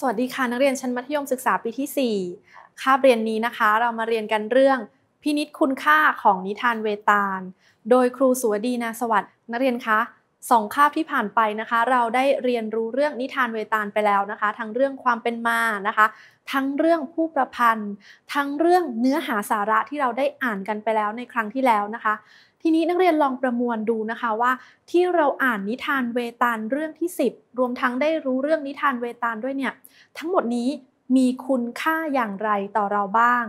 สวัสดีค่ะ นักเรียนชั้นมัธยมศึกษา ปีที่ 4คาบเรียนนี้นะคะเรามาเรียนกันเรื่องพินิษคุณค่าของนิทานเวตาล โดยครูสุวดีนาสวัสดิ์นักเรียนคะสองคาบที่ผ่านไปนะคะ เราได้เรียนรู้เรื่องนิทานเวตาลไปแล้วนะคะ ทั้งเรื่องความเป็นมานะคะ ทั้งเรื่องผู้ประพันธ์ ทั้งเรื่องเนื้อหาสาระที่เราได้อ่านกันไปแล้วในครั้งที่แล้วนะคะ ทีนี้นักเรียนลองประมวลดูนะคะว่า ที่เราอ่านนิทานเวตาลเรื่องที่10รวมทั้งได้รู้เรื่องนิทานเวตาลด้วยเนี่ยทั้งหมดนี้มีคุณค่าอย่างไรต่อเราบ้าง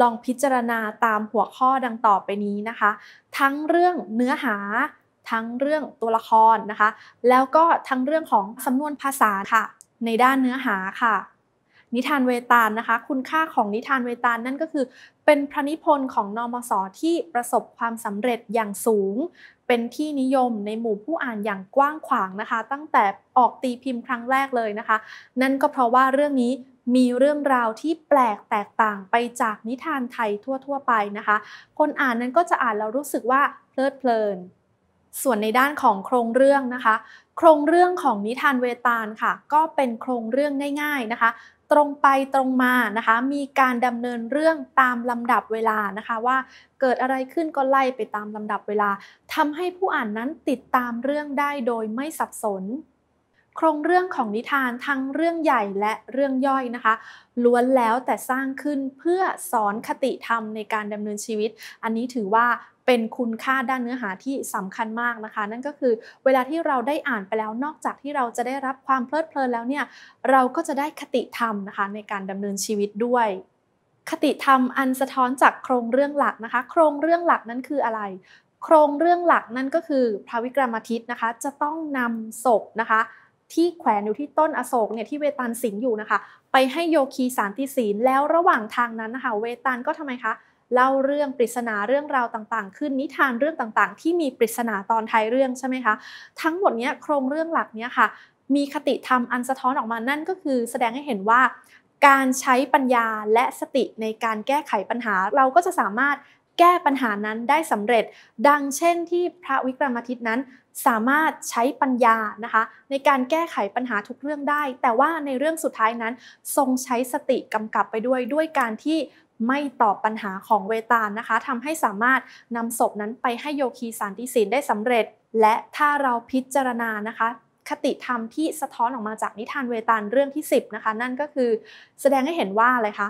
ลองพิจารณาตามหัวข้อดังต่อไปนี้นะคะ ทั้งเรื่องเนื้อหาทั้งเรื่องตัวละครนะคะ แล้วก็ทั้งเรื่องของสำนวนภาษาค่ะ ในด้านเนื้อหาค่ะ นิทานเวตาลนะคะ คุณค่าของนิทานเวตาลนั่นก็คือ เป็นพระนิพนธ์ของนอมศที่ประสบความสำเร็จอย่างสูง เป็นที่นิยมในหมู่ผู้อ่านอย่างกว้างขวางนะคะ ตั้งแต่ออกตีพิมพ์ครั้งแรกเลยนะคะ นั่นก็เพราะว่าเรื่องนี้มีเรื่องราวที่แปลกแตกต่างไปจากนิทานไทยทั่วๆไปนะคะ คนอ่านนั้นก็จะอ่านแล้วรู้สึกว่าเพลิดเพลินส่วนในด้านของโครงเรื่องนะคะ โครงเรื่องของนิทานเวตาลค่ะก็เป็นโครงเรื่องง่ายๆนะคะตรงไปตรงมานะคะมีการดำเนินเรื่องตามลำดับเวลานะคะว่า เกิดอะไรขึ้นก็ไล่ไปตามลำดับเวลาทำให้ผู้อ่านนั้นติดตามเรื่องได้โดยไม่สับสน โครงเรื่องของนิทานทั้งเรื่องใหญ่และเรื่องย่อยนะคะ ล้วนแล้วแต่สร้างขึ้นเพื่อสอนคติธรรมในการดำเนินชีวิต อันนี้ถือว่าเป็นคุณค่าด้านเนื้อหาที่สำคัญมากนะคะ นั่นก็คือเวลาที่เราได้อ่านไปแล้ว นอกจากที่เราจะได้รับความเพลิดเพลินแล้วเนี่ยเราก็จะได้คติธรรมนะคะในการดำเนินชีวิตด้วย คติธรรมอันสะท้อนจากโครงเรื่องหลักนะคะ โครงเรื่องหลักนั้นคืออะไร โครงเรื่องหลักนั่นก็คือ พระวิกรมทิตนะคะ จะต้องนำศพนะคะ ที่แขวนอยู่ที่ต้นอโศกเนี่ยที่เวตาลสิงอยู่นะคะ ไปให้โยคีสารติศีลแล้วระหว่างทางนั้นนะคะเวตาลก็ทำไมคะเล่าเรื่องปริศนาเรื่องราวต่างๆ ขึ้นนิทานเรื่องต่างๆ ที่มีปริศนาตอนท้ายเรื่องใช่ไหมคะ ทั้งหมดนี้โครงเรื่องหลักนี้ค่ะ มีคติธรรมอันสะท้อนออกมานั่นก็คือแสดงให้เห็นว่า การใช้ปัญญาและสติในการแก้ไขปัญหา เราก็จะสามารถแก้ปัญหานั้นได้สำเร็จ ดังเช่นที่พระวิกรมทิตย์นั้นสามารถใช้ปัญญานะคะในการแก้ไขปัญหาทุกเรื่องได้ แต่ว่าในเรื่องสุดท้ายนั้นทรงใช้สติกำกับไปด้วยด้วยการที่ไม่ตอบปัญหาของเวตาลนะคะทำให้สามารถนำศพนั้นไปให้โยคีสันติศีลได้สำเร็จ และถ้าเราพิจารณานะคะ คติธรรมที่สะท้อนออกมาจากนิทานเวตาลเรื่องที่ 10 นะคะ นั่นก็คือแสดงให้เห็นว่าอะไรคะ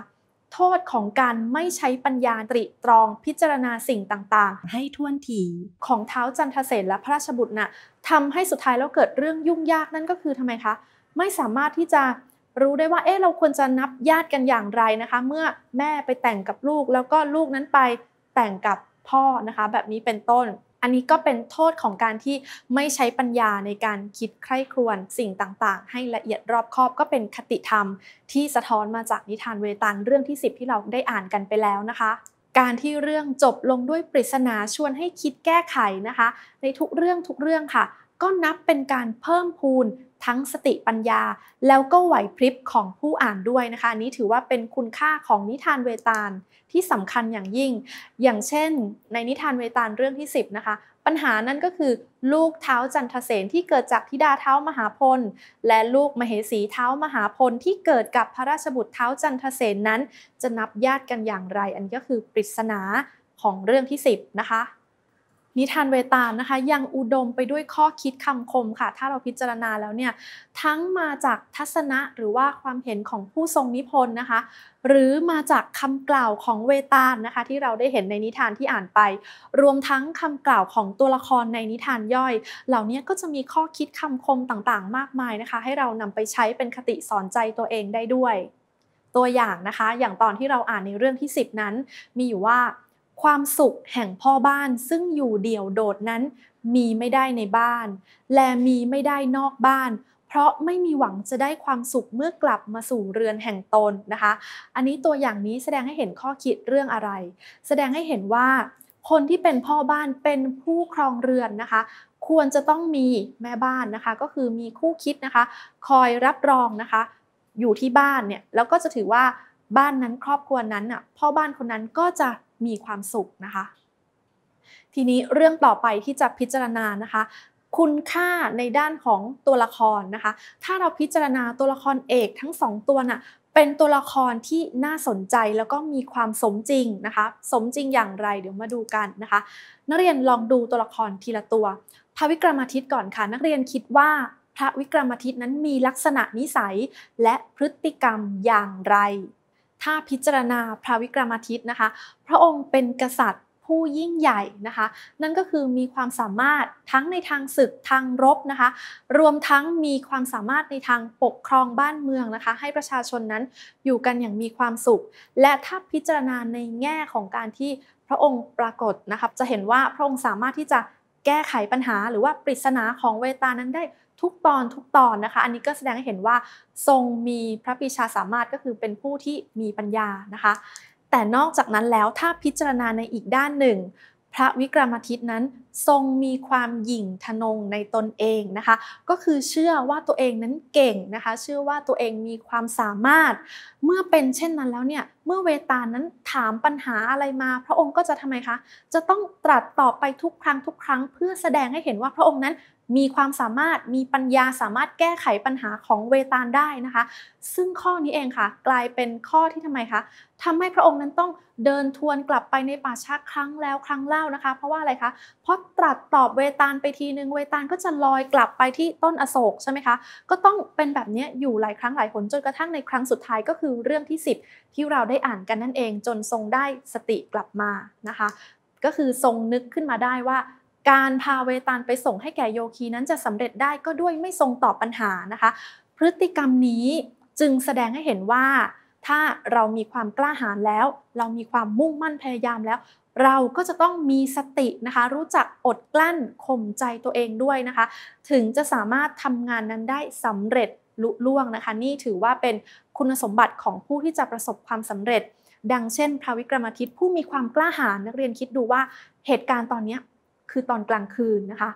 โทษของการไม่ใช้ปัญญาตริตรองพิจารณาสิ่งต่างๆ ให้ท่วนทีของเท้าจันทเสนและพระราชบุตรนะ่ะทำให้สุดท้ายแล้วเกิดเรื่องยุ่งยากนั่นก็คือทำไมคะ ไม่สามารถที่จะรู้ได้ว่า เอ๊ะเราควรจะนับญาติกันอย่างไรนะคะเมื่อแม่ไปแต่งกับลูกแล้วก็ลูกนั้นไปแต่งกับพ่อนะคะ แบบนี้เป็นต้น อันนี้ก็เป็นโทษของการที่ไม่ใช้ปัญญาในการคิดใคร่ครวญสิ่งต่าง ๆ ให้ละเอียดรอบคอบก็เป็นคติธรรมที่สะท้อนมาจากนิทานเวตาลเรื่องที่10ที่เราได้อ่านกันไปแล้วนะคะการที่เรื่องจบลงด้วยปริศนาชวนให้คิดแก้ไขนะคะ ในทุกเรื่องทุกเรื่องค่ะก็นับเป็นการเพิ่มพูนทั้งสติปัญญา แล้วก็ไหวพริบของผู้อ่านด้วยนะคะนี้ถือว่าเป็นคุณค่าของนิทานเวตาลที่สำคัญอย่างยิ่ง อย่างเช่นในนิทานเวตาลเรื่องที่ 10นะคะปัญหานั้นก็คือลูกเท้าจันทเสนที่เกิดจากธิดาเท้ามหาพล และลูกมเหสีเท้ามหาพลที่เกิดกับพระราชบุตรเท้าจันทเสนนั้นจะนับญาติกันอย่างไร อันนี้ก็คือปริศนาของเรื่องที่10นะคะนิทานเวตาลนะคะ ยังอุดมไปด้วยข้อคิดคำคมค่ะ ถ้าเราพิจารณาแล้วเนี่ยทั้งมาจากทัศนะหรือว่าความเห็นของผู้ทรงนิพนธ์นะคะ หรือมาจากคำกล่าวของเวตาลนะคะ ที่เราได้เห็นในนิทานที่อ่านไป รวมทั้งคำกล่าวของตัวละครในนิทานย่อย เหล่านี้ก็จะมีข้อคิดคำคมต่างๆ มากมายนะคะ ให้เรานำไปใช้เป็นคติสอนใจตัวเองได้ด้วย ตัวอย่างนะคะ อย่างตอนที่เราอ่านในเรื่องที่10นั้นมีอยู่ว่าความสุขแห่งพ่อบ้านซึ่งอยู่เดี่ยวโดดนั้นมีไม่ได้ในบ้าน และมีไม่ได้นอกบ้าน เพราะไม่มีหวังจะได้ความสุขเมื่อกลับมาสู่เรือนแห่งตนนะคะ อันนี้ตัวอย่างนี้แสดงให้เห็นข้อคิดเรื่องอะไร แสดงให้เห็นว่า คนที่เป็นพ่อบ้านเป็นผู้ครองเรือนนะคะ ควรจะต้องมีแม่บ้านนะคะก็คือมีคู่คิดนะคะ คอยรับรองนะคะ อยู่ที่บ้านเนี่ยแล้วก็จะถือว่าบ้านนั้นครอบครัวนั้นอ่ะพ่อบ้านคนนั้นก็จะมีความสุขนะคะทีนี้เรื่องต่อไปที่จะพิจารณานะคะคุณค่าในด้านของตัวละครนะคะถ้าเราพิจารณาตัวละครเอกทั้งสองตัวน่ะเป็นตัวละครที่น่าสนใจแล้วก็มีความสมจริงนะคะสมจริงอย่างไรเดี๋ยวมาดูกันนะคะนักเรียนลองดูตัวละครทีละตัว พระวิกรมาทิตย์ก่อนค่ะ นักเรียนคิดว่าพระวิกรมาทิตย์นั้นมีลักษณะนิสัยและพฤติกรรมอย่างไรถ้าพิจารณาพระวิกรมทิตย์นะคะ พระองค์เป็นกษัตริย์ผู้ยิ่งใหญ่นะคะ นั่นก็คือมีความสามารถทั้งในทางศึกทางรบนะคะรวมทั้งมีความสามารถในทางปกครองบ้านเมือง นะคะ ให้ประชาชนนั้นอยู่กันอย่างมีความสุข และถ้าพิจารณาในแง่ของการที่พระองค์ปรากฏนะคะจะเห็นว่าพระองค์สามารถที่จะแก้ไขปัญหาหรือว่าปริศนาของเวตานั้นได้ทุกตอนทุกตอนนะคะอันนี้ก็แสดงให้เห็นว่าทรงมีพระปีชาสามารถก็คือเป็นผู้ที่มีปัญญานะคะ แต่นอกจากนั้นแล้วถ้าพิจารณาในอีกด้านหนึ่ง พระวิกรมทิตนั้นทรงมีความหยิ่งทนงในตนเองนะคะ ก็คือเชื่อว่าตัวเองนั้นเก่งนะคะ เชื่อว่าตัวเองมีความสามารถ เมื่อเป็นเช่นนั้นแล้วเนี่ยเมื่อเวตานั้นถามปัญหาอะไรมา พระองค์ก็จะทำไมคะ จะต้องตรัสตอบไปทุกครั้งทุกครั้ง เพื่อแสดงให้เห็นว่าพระองค์นั้นมีความสามารถ มีปัญญาสามารถแก้ไขปัญหาของเวตาลได้นะคะ ซึ่งข้อนี้เองค่ะ กลายเป็นข้อที่ทำไมคะทำให้พระองค์นั้นต้องเดินทวนกลับไปในป่าช้าครั้งแล้วครั้งเล่านะคะ เพราะว่าอะไรคะเพราะตรัสตอบเวตาลไปทีนึง เวตาลก็จะลอยกลับไปที่ต้นอโศกใช่ไหมคะ ก็ต้องเป็นแบบนี้อยู่หลายครั้งหลายหนจนกระทั่งในครั้งสุดท้ายก็คือเรื่องที่10ที่เราได้อ่านกันนั่นเอง จนทรงได้สติกลับมานะคะ ก็คือทรงนึกขึ้นมาได้ว่าการพาเวตาลไปส่งให้แก่โยคีนั้นจะสำเร็จได้ก็ด้วยไม่ทรงตอบปัญหานะคะ พฤติกรรมนี้จึงแสดงให้เห็นว่า ถ้าเรามีความกล้าหาญแล้ว เรามีความมุ่งมั่นพยายามแล้ว เราก็จะต้องมีสตินะคะ รู้จักอดกลั้นข่มใจตัวเองด้วยนะคะ ถึงจะสามารถทำงานนั้นได้สำเร็จลุล่วงนะคะ นี่ถือว่าเป็นคุณสมบัติของผู้ที่จะประสบความสำเร็จ ดังเช่นพระวิกรมทิตผู้มีความกล้าหาญนักเรียนคิดดูว่าเหตุการณ์ตอนนี้คือตอนกลางคืนนะคะ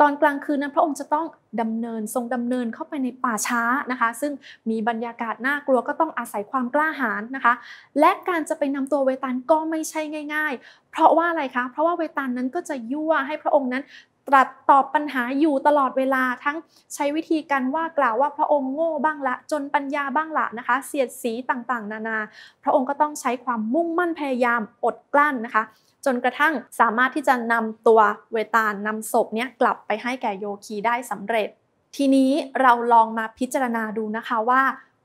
ตอนกลางคืนนั้นพระองค์จะต้องดำเนินทรงดำเนินเข้าไปในป่าช้านะคะ ซึ่งมีบรรยากาศน่ากลัวก็ต้องอาศัยความกล้าหาญนะคะ และการจะไปนำตัวเวตาลก็ไม่ใช่ง่าย ๆ เพราะว่าอะไรคะ เพราะว่าเวตลนนั้นก็จะยั่วให้พระองค์นั้นตรัสตอบปัญหาอยู่ตลอดเวลาทั้งใช้วิธีการว่ากล่าวว่าพระองค์โง่บ้างละจนปัญญาบ้างละนะคะเสียดสีต่างๆ นานา พระองค์ก็ต้องใช้ความมุ่งมั่นพยายามอดกลั้นนะคะ จนกระทั่งสามารถที่จะนำตัวเวตาลนำศพเนี้ยกลับไปให้แก่โยคีได้สำเร็จ ทีนี้เราลองมาพิจารณาดูนะคะว่า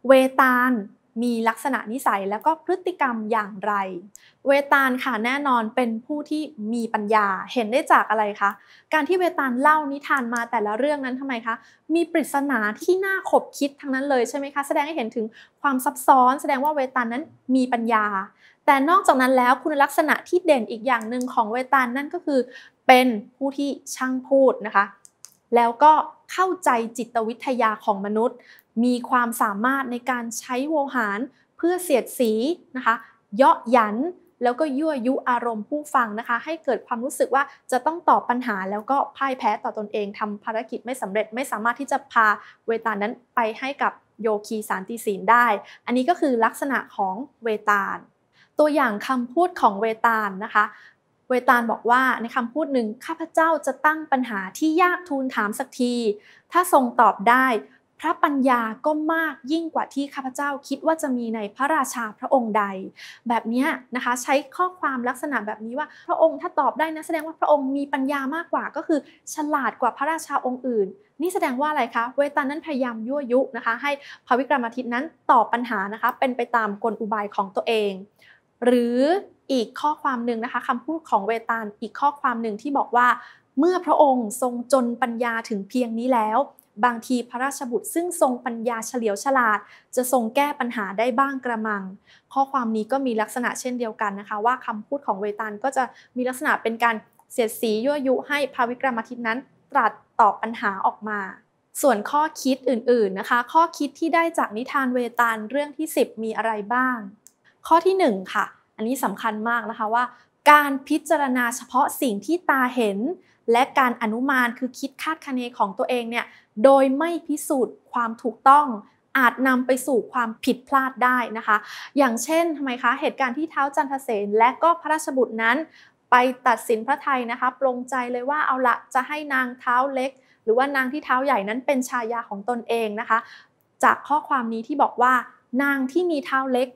เวตาลมีลักษณะนิสัยและก็พฤติกรรมอย่างไร เวตาลค่ะแน่นอนเป็นผู้ที่มีปัญญา เห็นได้จากอะไรคะ การที่เวตาลเล่านิทานมาแต่ละเรื่องนั้นทำไมคะ มีปริศนาที่น่าขบคิดทั้งนั้นเลยใช่ไหมคะ แสดงให้เห็นถึงความซับซ้อนแสดงว่าเวตาลนั้นมีปัญญา แต่นอกจากนั้นแล้วคุณลักษณะที่เด่นอีกอย่างหนึ่งของเวตาลนั่นก็คือเป็นผู้ที่ช่างพูดนะคะ แล้วก็เข้าใจจิตวิทยาของมนุษย์ มีความสามารถในการใช้โวหารเพื่อเสียดสีนะคะ เยาะหยัน แล้วก็ยั่วยุอารมณ์ผู้ฟังนะคะ ให้เกิดความรู้สึกว่าจะต้องตอบปัญหาแล้วก็พ่ายแพ้ต่อตอนเอง ทำภารกิจไม่สำเร็จ ไม่สามารถที่จะพาเวตานั้นไปให้กับโยคีสารติศีลได้ อันนี้ก็คือลักษณะของเวตาล ตัวอย่างคำพูดของเวตาลนะคะเวตาลบอกว่าในคำพูดหนึ่งข้าพเจ้าจะตั้งปัญหาที่ยากทูลถามสักที ถ้าทรงตอบได้ พระปัญญาก็มากยิ่งกว่าที่ข้าพเจ้าคิดว่าจะมีในพระราชาพระองค์ใด แบบนี้นะคะใช้ข้อความลักษณะแบบนี้ว่าพระองค์ถ้าตอบได้นะแสดงว่าพระองค์มีปัญญามากกว่าก็คือฉลาดกว่าพระราชาองค์อื่น นี่แสดงว่าอะไรคะเวตาลนั้นพยายามยั่วยุนะคะให้พระวิกรมทิตนั้นตอบปัญหานะคะเป็นไปตามกลอุบายของตัวเอง หรืออีกข้อความหนึ่งนะคะคำพูดของเวตาลอีกข้อความหนึ่งที่บอกว่า เมื่อพระองค์ทรงจนปัญญาถึงเพียงนี้แล้ว บางทีพระราชบุตรซึ่งทรงปัญญาเฉลียวฉลาด จะทรงแก้ปัญหาได้บ้างกระมัง ข้อความนี้ก็มีลักษณะเช่นเดียวกันนะคะ ว่าคำพูดของเวตาลก็จะมีลักษณะเป็นการเสียดสียั่วยุ ให้พระวิกรมทิตนั้นตรัสตอบปัญหาออกมา ส่วนข้อคิดอื่นๆนะคะ ข้อคิดที่ได้จากนิทานเวตาลเรื่องที่10มีอะไรบ้างข้อที่1ค่ะอันนี้สำคัญมากนะคะว่า การพิจารณาเฉพาะสิ่งที่ตาเห็นและการอนุมานคือคิดคาดคะเนของตัวเองเนี่ยโดยไม่พิสูจน์ความถูกต้องอาจนำไปสู่ความผิดพลาดได้นะคะ อย่างเช่นทำไมคะ เหตุการณ์ที่เท้าจันทเสนและก็พระราชบุตรนั้น ไปตัดสินพระไทยนะคะปรงใจเลยว่าเอาละจะให้นางเท้าเล็ก หรือว่านางที่เท้าใหญ่นั้นเป็นชายาของตนเองนะคะ จากข้อความนี้ที่บอกว่านางที่มีเท้าเล็ก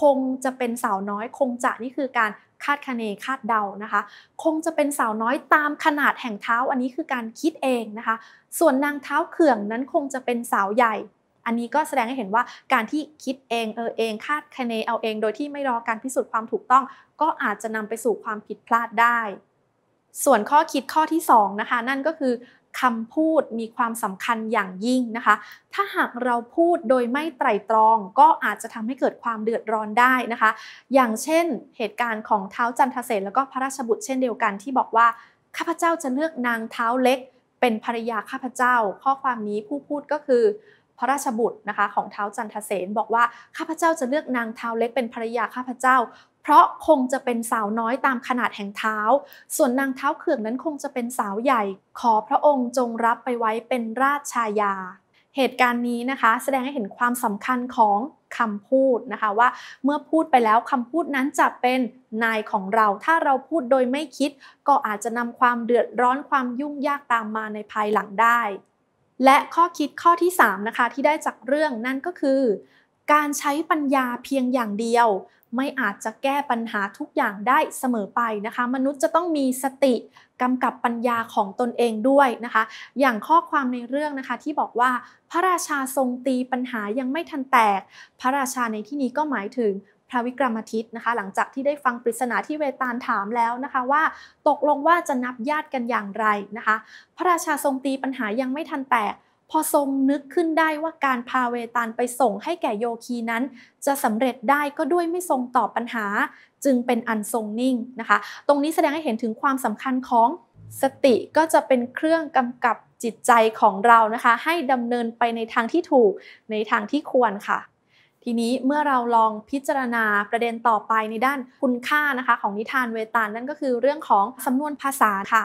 คงจะเป็นสาวน้อยคงจะนี่คือการคาดคะเนคาดเดานะคะคงจะเป็นสาวน้อยตามขนาดแห่งเท้าอันนี้คือการคิดเองนะคะส่วนนางเท้าเขื่องนั้นคงจะเป็นสาวใหญ่ อันนี้ก็แสดงให้เห็นว่าการที่คิดเองเออเองคาดคะเนเอาเอง โดยที่ไม่รอการพิสูจน์ความถูกต้อง ก็อาจจะนำไปสู่ความผิดพลาดได้ ส่วนข้อคิดข้อที่ 2 นะคะนั่นก็คือคำพูดมีความสำคัญอย่างยิ่งนะคะ ถ้าหากเราพูดโดยไม่ไตรตรองก็อาจจะทำให้เกิดความเดือดร้อนได้นะคะ อย่างเช่น เหตุการณ์ของเท้าจันทเสนแล้วก็พระราชบุตรเช่นเดียวกันที่บอกว่าข้าพเจ้าจะเลือกนางเท้าเล็กเป็นภรรยาข้าพเจ้า ข้อความนี้ผู้พูดก็คือพระราชบุตรนะคะของเท้าจันทเสนบอกว่า ข้าพเจ้าจะเลือกนางเท้าเล็กเป็นภรรยาข้าพเจ้าเพราะคงจะเป็นสาวน้อยตามขนาดแห่งเท้า ส่วนนางเท้าเขื่องนั้นคงจะเป็นสาวใหญ่ขอพระองค์จงรับไปไว้เป็นราชชายา เหตุการณ์นี้นะคะแสดงให้เห็นความสำคัญของคำพูดนะคะว่า เมื่อพูดไปแล้วคำพูดนั้นจะเป็นนายของเรา ถ้าเราพูดโดยไม่คิด ก็อาจจะนำความเดือดร้อนความยุ่งยากตามมาในภายหลังได้ และข้อคิดข้อที่3นะคะที่ได้จากเรื่องนั่นก็คือ การใช้ปัญญาเพียงอย่างเดียวไม่อาจจะแก้ปัญหาทุกอย่างได้เสมอไปนะคะ มนุษย์จะต้องมีสติกำกับปัญญาของตนเองด้วยนะคะ อย่างข้อความในเรื่องนะคะที่บอกว่าพระราชาทรงตีปัญหายังไม่ทันแตก พระราชาในที่นี้ก็หมายถึงพระวิกรมทิตย์นะคะ หลังจากที่ได้ฟังปริศนาที่เวตาล ถามแล้วนะคะว่าตกลงว่าจะนับญาติกันอย่างไรนะคะ พระราชาทรงตีปัญหายังไม่ทันแตกพอทรงนึกขึ้นได้ว่าการพาเวตาลไปส่งให้แก่โยคีนั้น จะสำเร็จได้ก็ด้วยไม่ทรงตอบปัญหา จึงเป็นอันทรงนิ่งนะคะ ตรงนี้แสดงให้เห็นถึงความสำคัญของสติก็จะเป็นเครื่องกำกับจิตใจของเรานะคะ ให้ดำเนินไปในทางที่ถูกในทางที่ควรค่ะ ทีนี้เมื่อเราลองพิจารณาประเด็นต่อไปในด้านคุณค่านะคะ ของนิทานเวตาลนั่นก็คือเรื่องของสำนวนภาษาค่ะ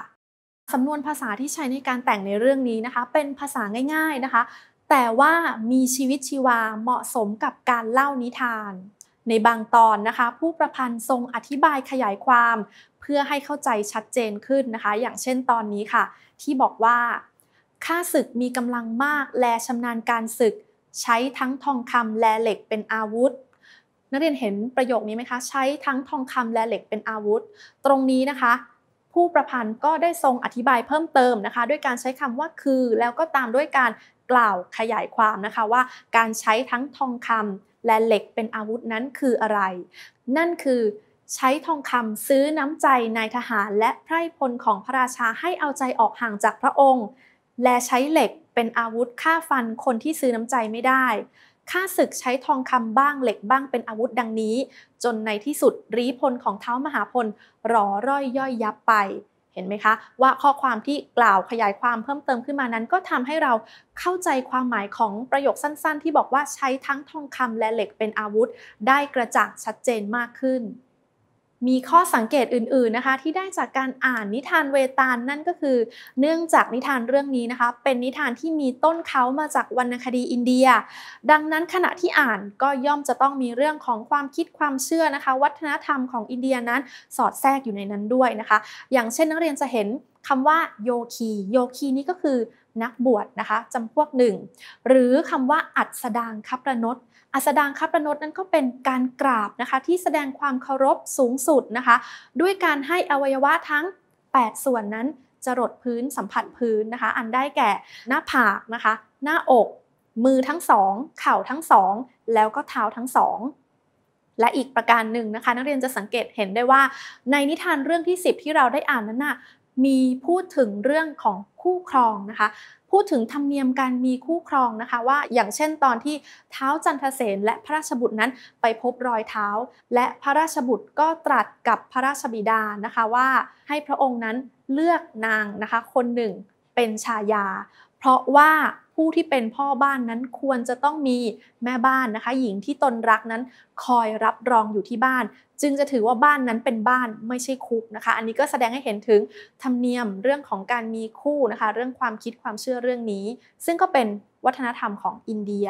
สำนวนภาษาที่ใช้ในการแต่งในเรื่องนี้นะคะ เป็นภาษาง่าย ๆนะคะ แต่ว่ามีชีวิตชีวาเหมาะสมกับการเล่านิทาน ในบางตอนนะคะ ผู้ประพันธ์ทรงอธิบายขยายความ เพื่อให้เข้าใจชัดเจนขึ้นนะคะ อย่างเช่นตอนนี้ค่ะ ที่บอกว่าข้าศึกมีกำลังมากและชำนาญการศึก ใช้ทั้งทองคำและเหล็กเป็นอาวุธ นักเรียนเห็นประโยคนี้ไหมคะใช้ทั้งทองคำและเหล็ก เป็นอาวุธ ตรงนี้นะคะผู้ประพันธ์ก็ได้ทรงอธิบายเพิ่มเติมนะคะ ด้วยการใช้คำว่าคือแล้วก็ตามด้วยการกล่าวขยายความนะคะว่าการใช้ทั้งทองคำและเหล็กเป็นอาวุธนั้นคืออะไร นั่นคือใช้ทองคำซื้อน้ำใจนายทหารและไพร่พลของพระราชาให้เอาใจออกห่างจากพระองค์ และใช้เหล็กเป็นอาวุธฆ่าฟันคนที่ซื้อน้ำใจไม่ได้ข้าศึกใช้ทองคำบ้างเหล็กบ้างเป็นอาวุธดังนี้ จนในที่สุดรีพลของเท้ามหาพลรอร่อยย่อยยับไป เห็นไหมคะ ว่าข้อความที่กล่าวขยายความเพิ่มเติมขึ้นมานั้นก็ทำให้เราเข้าใจความหมายของประโยคสั้นๆ ที่บอกว่าใช้ทั้ง ทองคำและเหล็กเป็นอาวุธได้กระจ่างชัดเจนมากขึ้นมีข้อสังเกตอื่นๆนะคะที่ได้จากการอ่านนิทานเวตาลนนั่นก็คือเนื่องจากนิทานเรื่องนี้นะคะเป็นนิทานที่มีต้นเขามาจากวรรณคดีอินเดีย ดังนั้นขณะที่อ่านก็ย่อมจะต้องมีเรื่องของความคิดความเชื่อนะคะ วัฒนธรรมของอินเดียนั้นสอดแทรกอยู่ในนั้นด้วยนะคะ อย่างเช่นนักเรียนจะเห็นคำว่าโยคีโยคีนี่ก็คือนักบวชนะคะจำพวกหนึ่งหรือคำว่าอัสดางคับประนต อัสดางคับประนตนั้นก็เป็นการกราบนะคะที่แสดงความเคารพสูงสุดนะคะ ด้วยการให้อวัยวะทั้ง 8 ส่วนนั้น จรดพื้นสัมผัสพื้นนะคะ อันได้แก่หน้าผากนะคะ หน้าอก มือทั้งสองเข่าทั้งสองแล้วก็เท้าทั้งสองและอีกประการหนึ่งนะคะ นักเรียนจะสังเกตเห็นได้ว่า ในนิทานเรื่องที่ 10 ที่เราได้อ่านนั้นนะ่ะมีพูดถึงเรื่องของคู่ครองนะคะ พูดถึงธรรมเนียมการมีคู่ครองนะคะว่าอย่างเช่นตอนที่เท้าจันทเสนและพระราชบุตรนั้นไปพบรอยเท้า และพระราชบุตรก็ตรัสกับพระราชบิดานะคะว่าให้พระองค์นั้นเลือกนางนะคะคนหนึ่งเป็นชายาเพราะว่าผู้ที่เป็นพ่อบ้านนั้นควรจะต้องมีแม่บ้านนะคะ หญิงที่ตนรักนั้นคอยรับรองอยู่ที่บ้าน จึงจะถือว่าบ้านนั้นเป็นบ้านไม่ใช่คุกนะคะ อันนี้ก็แสดงให้เห็นถึงธรรมเนียมเรื่องของการมีคู่นะคะเรื่องความคิดความเชื่อเรื่องนี้ ซึ่งก็เป็นวัฒนธรรมของอินเดีย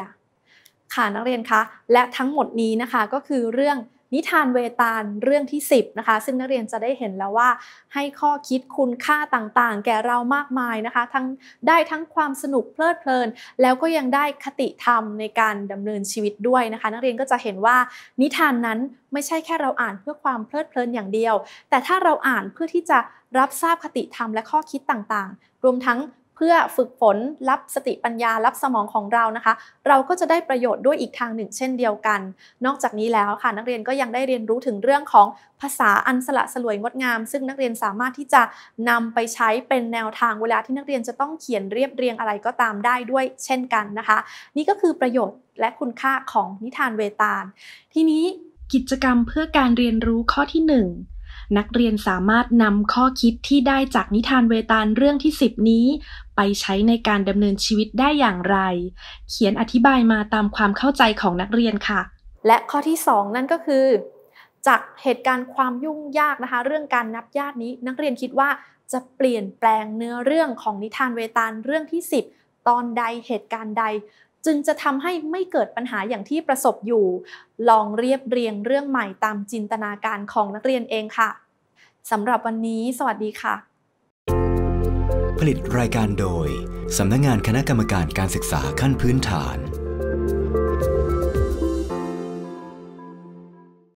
ค่ะนักเรียนคะและทั้งหมดนี้นะคะก็คือเรื่องนิทานเวตาลเรื่องที่ 10 นะคะ ซึ่งนักเรียนจะได้เห็นแล้วว่า ให้ข้อคิดคุณค่าต่างๆ แก่เรามากมายนะคะทั้งได้ทั้งความสนุกเพลิดเพลิน แล้วก็ยังได้คติธรรมในการดำเนินชีวิตด้วยนะคะ นักเรียนก็จะเห็นว่านิทานนั้นไม่ใช่แค่เราอ่านเพื่อความเพลิดเพลินอย่างเดียว แต่ถ้าเราอ่านเพื่อที่จะรับทราบคติธรรม และข้อคิดต่างๆ รวมทั้งเพื่อฝึกฝนรับสติปัญญารับสมองของเรานะคะ เราก็จะได้ประโยชน์ด้วยอีกทางหนึ่งเช่นเดียวกัน นอกจากนี้แล้วค่ะนักเรียนก็ยังได้เรียนรู้ถึงเรื่องของภาษาอันสละสลวยงดงาม ซึ่งนักเรียนสามารถที่จะนำไปใช้เป็นแนวทางเวลาที่นักเรียนจะต้องเขียนเรียบเรียงอะไรก็ตามได้ด้วยเช่นกันนะคะ นี่ก็คือประโยชน์และคุณค่าของนิทานเวตาล ทีนี้กิจกรรมเพื่อการเรียนรู้ข้อที่ 1นักเรียนสามารถนำข้อคิดที่ได้จากนิทานเวตาลเรื่องที่10นี้ ไปใช้ในการดำเนินชีวิตได้อย่างไร เขียนอธิบายมาตามความเข้าใจของนักเรียนค่ะ และข้อที่ 2 นั่นก็คือ จากเหตุการณ์ความยุ่งยากนะคะเรื่องการนับญาตินี้ นักเรียนคิดว่าจะเปลี่ยนแปลงเนื้อเรื่องของนิทานเวตาลเรื่องที่10ตอนใดเหตุการณ์ใดจึงจะทำให้ไม่เกิดปัญหาอย่างที่ประสบอยู่ ลองเรียบเรียงเรื่องใหม่ตามจินตนาการของนักเรียนเองค่ะสำหรับวันนี้ สวัสดีค่ะ ผลิตรายการโดยสำนักงงานคณะกรรมการการศึกษาขั้นพื้นฐาน